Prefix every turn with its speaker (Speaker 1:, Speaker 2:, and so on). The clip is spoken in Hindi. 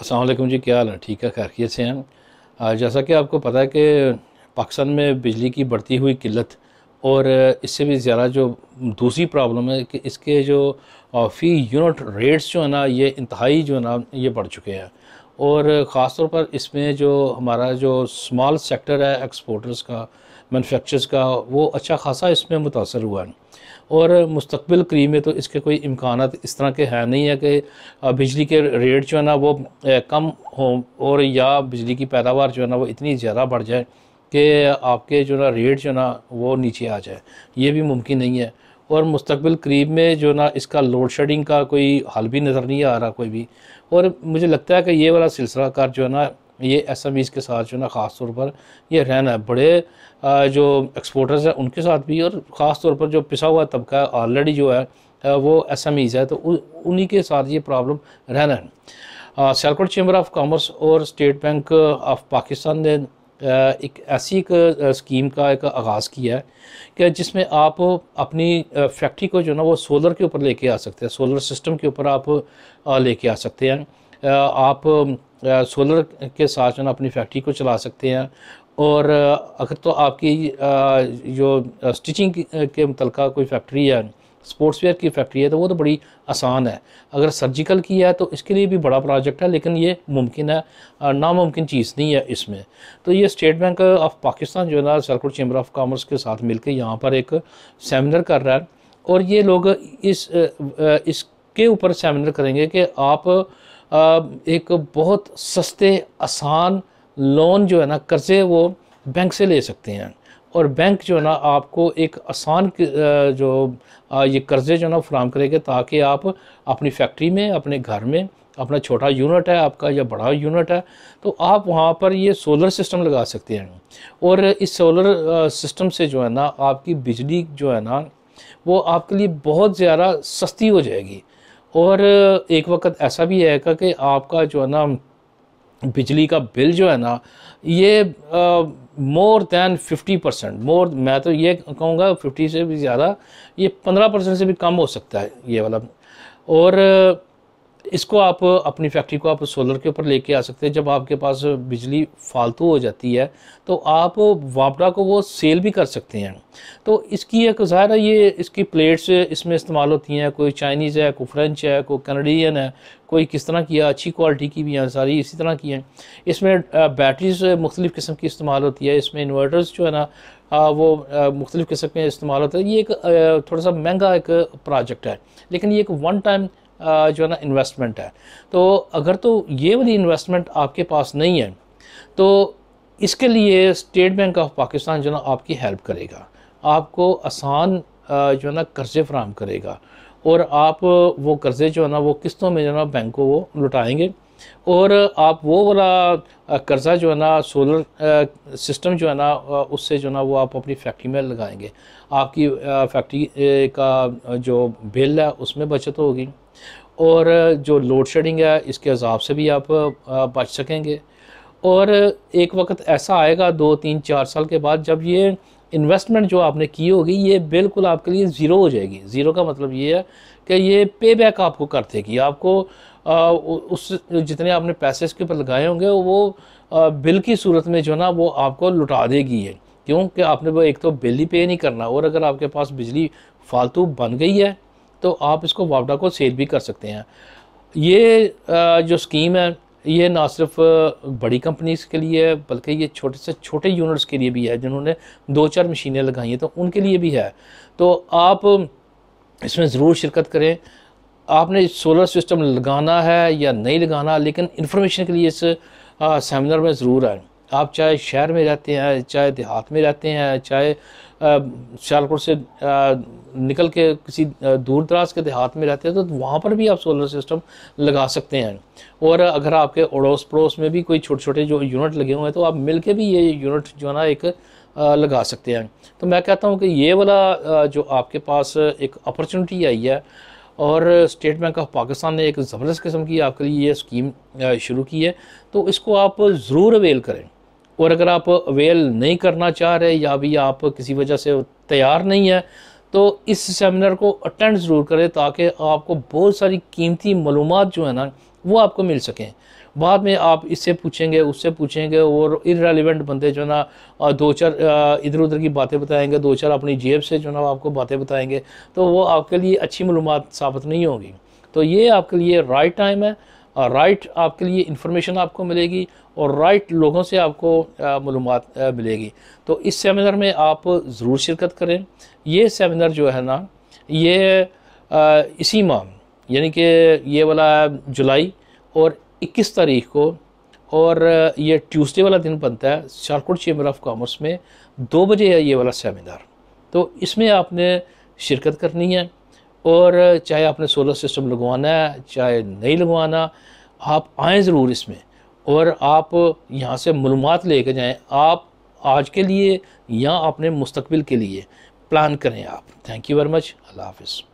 Speaker 1: असलम जी क्या हाल है ठीक है खैरियत से हैं जैसा कि आपको पता है कि पाकिस्तान में बिजली की बढ़ती हुई किल्लत और इससे भी ज़्यादा जो दूसरी प्रॉब्लम है कि इसके जो फ़ी यूनिट रेट्स जो है ना ये इंतहाई जो है ना ये बढ़ चुके हैं और ख़ास तौर पर इसमें जो हमारा जो स्मॉल सेक्टर है एक्सपोर्टर्स का मैनुफेक्चर्स का वो अच्छा खासा इसमें मुतासर हुआ है और मुस्तबिल करीब में तो इसके कोई इम्कान इस तरह के हैं नहीं है कि बिजली के रेट जो है ना वो कम हो और या बिजली की पैदावार जो है ना वो इतनी ज़्यादा बढ़ जाए कि आपके जो ना रेट जो ना वो नीचे आ जाए ये भी मुमकिन नहीं है और मुस्तबिल करीब में जो ना इसका लोड शेडिंग का कोई हल भी नज़र नहीं आ रहा कोई भी और मुझे लगता है कि ये वाला सिलसिला कार जो है ना ये एस एम ईज़ के साथ जो ना ख़ास तौर पर ये रहना है बड़े जो एक्सपोर्टर्स हैं उनके साथ भी और ख़ास तौर पर जो पिसा हुआ तबका ऑलरेडी जो है वो एस एम ईज़ है तो उन्हीं के साथ ये प्रॉब्लम रहना है सैलकोट चैम्बर ऑफ कॉमर्स और स्टेट बैंक ऑफ पाकिस्तान ने एक ऐसी एक स्कीम का एक आगाज़ किया है कि जिसमें आप अपनी फैक्ट्री को जो ना वो सोलर के ऊपर लेके आ सकते हैं सोलर सिस्टम के ऊपर आप लेके आ सकते हैं आप सोलर के साथ जो ना अपनी फैक्ट्री को चला सकते हैं और अगर तो आपकी जो स्टिचिंग के मुतल कोई फैक्ट्री है स्पोर्ट्स वेयर की फैक्ट्री है तो वो तो बड़ी आसान है अगर सर्जिकल की है तो इसके लिए भी बड़ा प्रोजेक्ट है लेकिन ये मुमकिन है नामुमकिन चीज़ नहीं है इसमें तो ये स्टेट बैंक ऑफ पाकिस्तान जो है ना सर्कुलर चैम्बर ऑफ कॉमर्स के साथ मिलकर यहाँ पर एक सेमिनार कर रहा है और ये लोग इस इसके ऊपर सेमिनार करेंगे कि आप एक बहुत सस्ते आसान लोन जो है ना कर्ज़े वो बैंक से ले सकते हैं और बैंक जो है ना आपको एक आसान जो ये कर्ज़े जो है ना फ्राहम करेगा ताकि आप अपनी फैक्ट्री में अपने घर में अपना छोटा यूनिट है आपका या बड़ा यूनिट है तो आप वहाँ पर ये सोलर सिस्टम लगा सकते हैं और इस सोलर सिस्टम से जो है ना आपकी बिजली जो है ना वो आपके लिए बहुत ज़्यादा सस्ती हो जाएगी और एक वक्त ऐसा भी है का कि आपका जो है ना बिजली का बिल जो है ना ये more than fifty percent more मैं तो ये कहूँगा फिफ्टी से भी ज़्यादा ये पंद्रह परसेंट से भी कम हो सकता है ये वाला और इसको आप अपनी फैक्ट्री को आप सोलर के ऊपर लेके आ सकते हैं जब आपके पास बिजली फालतू हो जाती है तो आप वापडा को वो सेल भी कर सकते हैं तो इसकी एक ज़ाहिर है ये इसकी प्लेट्स इसमें इस्तेमाल होती हैं कोई चाइनीज़ है कोई फ्रेंच है कोई कनाडियन है कोई किस तरह की है अच्छी क्वालिटी की भी हैं सारी इसी तरह की हैं इसमें बैटरीज मुख्तलिफ़ किस्म की इस्तेमाल होती है इसमें इन्वर्टर्स जो है ना आ, वो मुख्तलिफ़ किस्म के इस्तेमाल होता है ये एक थोड़ा सा महंगा एक प्रोजेक्ट है लेकिन ये एक वन टाइम जो है ना इन्वेस्टमेंट है तो अगर तो ये वाली इन्वेस्टमेंट आपके पास नहीं है तो इसके लिए स्टेट बैंक ऑफ पाकिस्तान जो है ना आपकी हेल्प करेगा आपको आसान जो है ना कर्ज़े फ्राहम करेगा और आप वो कर्ज़े जो है ना वो किस्तों में जो है ना बैंक को वो लुटाएँगे और आप वो वाला कर्ज़ा जो है ना सोलर सिस्टम जो है ना उससे जो है ना वो आप अपनी फैक्ट्री में लगाएंगे आपकी फैक्ट्री का जो बिल है उसमें बचत होगी और जो लोड शेडिंग है इसके अजाब से भी आप बच सकेंगे और एक वक्त ऐसा आएगा दो तीन चार साल के बाद जब ये इन्वेस्टमेंट जो आपने की होगी ये बिल्कुल आपके लिए ज़ीरो हो जाएगी ज़ीरो का मतलब ये है कि ये पे बैक आपको कर देगी आपको आ, उस जितने आपने पैसे इसके ऊपर लगाए होंगे वो आ, बिल की सूरत में जो ना वो आपको लुटा देगी ये क्योंकि आपने वो एक तो बिल ही पे नहीं करना और अगर आपके पास बिजली फालतू बन गई है तो आप इसको वापडा को सेल भी कर सकते हैं ये जो स्कीम है ये ना सिर्फ बड़ी कंपनीज के लिए है बल्कि ये छोटे से छोटे यूनिट्स के लिए भी है जिन्होंने दो चार मशीनें लगाई हैं तो उनके लिए भी है तो आप इसमें ज़रूर शिरकत करें आपने सोलर सिस्टम लगाना है या नहीं लगाना लेकिन इन्फॉर्मेशन के लिए इस सेमिनार में ज़रूर आए आप चाहे शहर में रहते हैं चाहे देहात में रहते हैं चाहे सियालकोट से निकल के किसी दूर दराज के देहात में रहते हैं तो वहाँ पर भी आप सोलर सिस्टम लगा सकते हैं और अगर आपके अड़ोस पड़ोस में भी कोई छोटे छोटे जो यूनिट लगे हुए हैं तो आप मिल के भी ये यूनिट जो है ना एक लगा सकते हैं तो मैं कहता हूँ कि ये वाला जो आपके पास एक अपॉर्चुनिटी आई है और स्टेट बैंक ऑफ पाकिस्तान ने एक ज़बरदस्त किस्म की आपके लिए ये स्कीम शुरू की है तो इसको आप ज़रूर अवेल करें और अगर आप अवेल नहीं करना चाह रहे या अभी आप किसी वजह से तैयार नहीं है तो इस सेमिनार को अटेंड ज़रूर करें ताकि आपको बहुत सारी कीमती मालूम जो है ना वो आपको मिल सकें बाद में आप इससे पूछेंगे उससे पूछेंगे और इरेलीवेंट बंदे जो ना दो चार इधर उधर की बातें बताएंगे दो चार अपनी जेब से जो ना आपको बातें बताएंगे तो वो आपके लिए अच्छी मालूम साबित नहीं होगी तो ये आपके लिए राइट टाइम है राइट आपके लिए इन्फॉर्मेशन आपको मिलेगी और राइट लोगों से आपको मालूम मिलेगी तो इस सेमिनार में आप ज़रूर शिरकत करें ये सेमिनार जो है ना ये आ, इसी माह यानी कि ये वाला जुलाई और 21 तारीख को और ये ट्यूसडे वाला दिन बनता है शारकोट चेम्बर ऑफ कॉमर्स में दो बजे है ये वाला सेमिनार तो इसमें आपने शिरकत करनी है और चाहे आपने सोलर सिस्टम लगवाना है चाहे नहीं लगवाना आप आएँ ज़रूर इसमें और आप यहाँ से मलूम ले कर जाएँ आप आज के लिए या अपने मुस्तबिल के लिए प्लान करें आप थैंक यू वेरी मच अल्लाह हाफिज़